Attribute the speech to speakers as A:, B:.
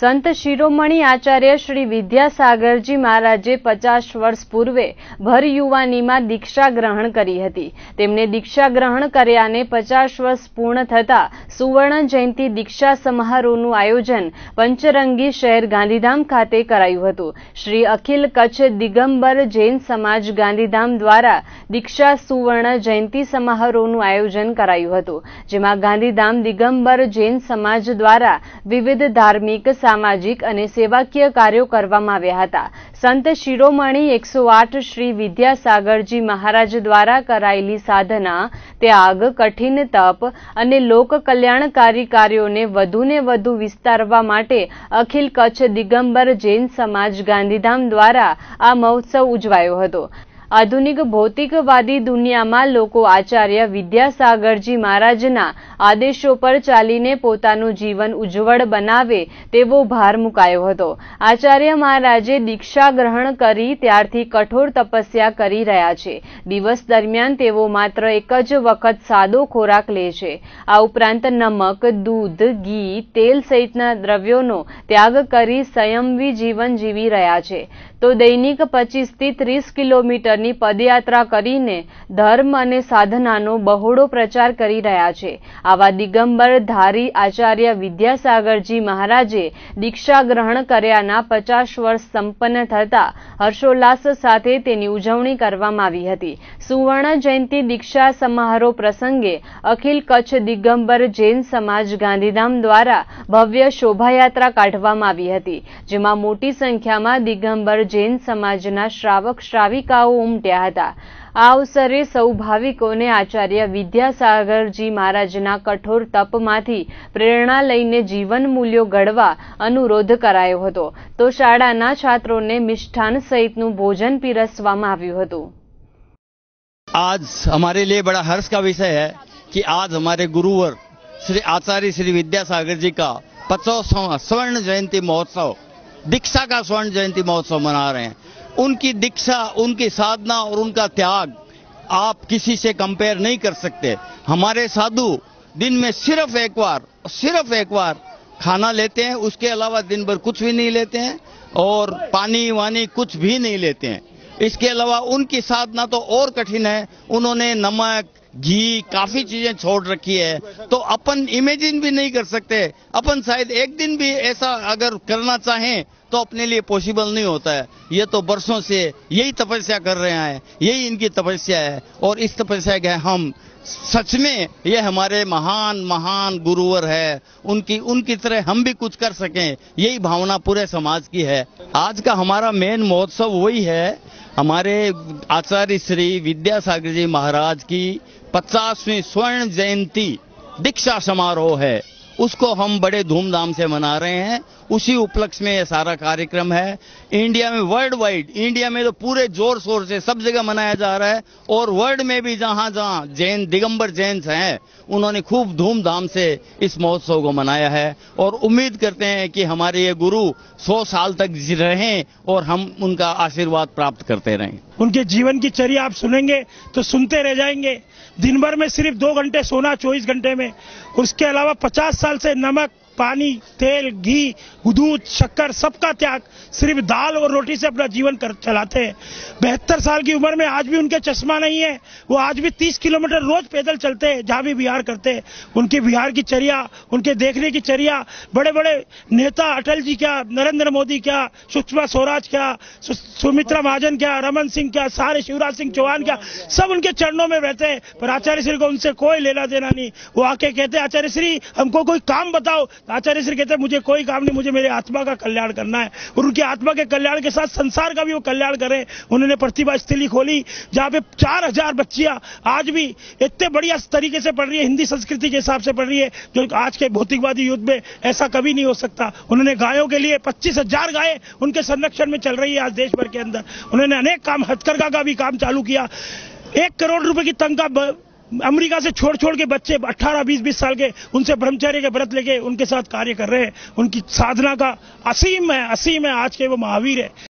A: સંત શિરોમણી આચાર્ય શ્રી વિદ્યાસાગરજી મહારાજે પચાસ વર્ષ પૂર્વે ભર યુવાનીમાં દીક્ષા ગ્રહણ કરી હતી તેમણે દીક્ષા ગ્રહણ કર્યાને પચાસ વર્ષ પૂર્ણ થતાં સુવર્ણ જયંતિ દીક્ષા સમારોહનું આયોજન પંચરંગી શહેર ગાંધીધામ ખાતે કરાયું હતું શ્રી અખિલ કચ્છ દિગંબર જૈન સમાજ ગાંધીધામ દ્વારા દીક્ષા સુવર્ણ જયંતિ સમારોહનું આયોજન કરાયું હતું જેમાં ગાંધીધામ દિગંબર જૈન સમાજ દ્વારા વિવિધ ધાર્મિક સામાજિક અને સેવાકીય કાર્યો કરવામાં આવ્યા હતા સંત શિરોમણી એકસો આઠ શ્રી વિદ્યાસાગરજી મહારાજ દ્વારા કરાયેલી સાધના ત્યાગ કઠિન તપ અને લોક કલ્યાણકારી કાર્યોને વધુને વધુ વિસ્તારવા માટે અખિલ કચ્છ દિગંબર જૈન સમાજ ગાંધીધામ દ્વારા આ મહોત્સવ ઉજવાયો હતો આધુનિક ભૌતિકવાદી દુનિયામાં લોકો આચાર્ય વિદ્યાસાગરજી મહારાજના આદેશો પર ચાલીને પોતાનું જીવન ઉજ્જવળ બનાવે તેવો ભાર મુકાયો હતો આચાર્ય મહારાજે દીક્ષા ગ્રહણ કરી ત્યારથી કઠોર તપસ્યા કરી રહ્યા છે દિવસ દરમિયાન તેઓ માત્ર એક જ વખત સાદો ખોરાક લે છે આ ઉપરાંત નમક દૂધ ઘી તેલ સહિતના દ્રવ્યોનો ત્યાગ કરી સંયમવી જીવન જીવી રહ્યા છે તો દૈનિક પચીસથી ત્રીસ કિલોમીટર કિલોમીટરની પદયાત્રા કરીને ધર્મ અને સાધનાનો બહોળો પ્રચાર કરી રહ્યા છે આવા દિગંબર ધારી આચાર્ય વિદ્યાસાગરજી મહારાજે દીક્ષા ગ્રહણ કર્યાના પચાસ વર્ષ સંપન્ન થતા હર્ષોલ્લાસ સાથે તેની ઉજવણી કરવામાં આવી હતી સુવર્ણ જયંતિ દીક્ષા સમારોહ પ્રસંગે અખિલ કચ્છ દિગંબર જૈન સમાજ ગાંધીધામ દ્વારા ભવ્ય શોભાયાત્રા કાઢવામાં આવી હતી જેમાં મોટી સંખ્યામાં દિગંબર જૈન સમાજના શ્રાવક શ્રાવિકાઓ ઉમટ્યા હતા આ અવસરે સૌ ભાવિકોને આચાર્ય વિદ્યાસાગરજી મહારાજના કઠોર તપમાંથી પ્રેરણા લઈને જીવન મૂલ્યો ઘડવા અનુરોધ કરાયો હતો તો શાળાના છાત્રોને મિષ્ઠાન સહિતનું ભોજન પીરસવામાં આવ્યું હતું
B: आज हमारे लिए बड़ा हर्ष का विषय है कि आज हमारे गुरुवर श्री आचार्य श्री विद्यासागर जी का पचासवा स्वर्ण जयंती महोत्सव दीक्षा का स्वर्ण जयंती महोत्सव मना रहे उनकी दीक्षा उनकी साधना और उनका त्याग आप किसी से कंपेयर नहीं कर सकते हमारे साधु दिन में सिर्फ एक बार सिर्फ एक बार खाना लेते हैं उसके अलावा दिन भर कुछ भी नहीं लेते हैं और पानी वानी कुछ भी नहीं लेते हैं इसके अलावा उनकी साधना तो और कठिन है उन्होंने नमक घी काफी चीजें छोड़ रखी है तो अपन इमेजिन भी नहीं कर सकते अपन शायद एक दिन भी ऐसा अगर करना चाहें तो अपने लिए पॉसिबल नहीं होता है ये तो बरसों से यही तपस्या कर रहे हैं यही इनकी तपस्या है और इस तपस्या के हम सच में ये हमारे महान महान गुरुवर है उनकी उनकी तरह हम भी कुछ कर सकें यही भावना पूरे समाज की है आज का हमारा मेन महोत्सव वही है हमारे आचार्य श्री विद्यासागर जी महाराज की पचासवीं स्वर्ण जयंती दीक्षा समारोह है उसको हम बड़े धूमधाम से मना रहे हैं उसी उपलक्ष्य में यह सारा कार्यक्रम है इंडिया में वर्ल्ड वाइड इंडिया में तो पूरे जोर शोर से सब जगह मनाया जा रहा है और वर्ल्ड में भी जहां जहां जैन दिगंबर जैन हैं उन्होंने खूब धूमधाम से इस महोत्सव को मनाया है और उम्मीद करते हैं कि हमारे ये गुरु सौ साल तक रहें और हम उनका आशीर्वाद प्राप्त करते रहें
C: उनके जीवन की चर्या आप सुनेंगे तो सुनते रह जाएंगे दिन भर में सिर्फ दो घंटे सोना चौबीस घंटे में उसके अलावा पचास साल से नमक पानी तेल घी दूध शक्कर सबका त्याग सिर्फ दाल और रोटी से अपना जीवन कर चलाते हैं बहत्तर साल की उम्र में आज भी उनके चश्मा नहीं है वो आज भी तीस किलोमीटर रोज पैदल चलते हैं जहां भी बिहार करते हैं उनकी बिहार की चर्या उनके देखने की चर्या बड़े बड़े नेता अटल जी क्या नरेंद्र मोदी क्या सुषमा स्वराज क्या सुमित्रा महाजन क्या रमन सिंह क्या सारे शिवराज सिंह चौहान क्या सब उनके चरणों में रहते हैं पर आचार्य श्री को उनसे कोई लेना देना नहीं वो आके कहते आचार्य श्री हमको कोई काम बताओ आचार्य श्री कहते हैं मुझे कोई काम नहीं मुझे मेरे आत्मा का कल्याण करना है और उनकी आत्मा के कल्याण के साथ संसार का भी वो कल्याण करें उन्होंने प्रतिभा स्थली खोली जहां पे चार हजार बच्चियां आज भी इतने बढ़िया तरीके से पढ़ रही है हिंदी संस्कृति के हिसाब से पढ़ रही है जो आज के भौतिकवादी युद्ध में ऐसा कभी नहीं हो सकता उन्होंने गायों के लिए पच्चीस हजार गाय उनके संरक्षण में चल रही है आज देश भर के अंदर उन्होंने अनेक काम हथकरघा का भी काम चालू किया एक करोड़ रुपए की का अमेरिका से छोड़ छोड़ के बच्चे 18, 20, 20 साल के उनसे ब्रह्मचर्य के व्रत लेके उनके साथ कार्य कर रहे हैं उनकी साधना का असीम है असीम है आज के वो महावीर है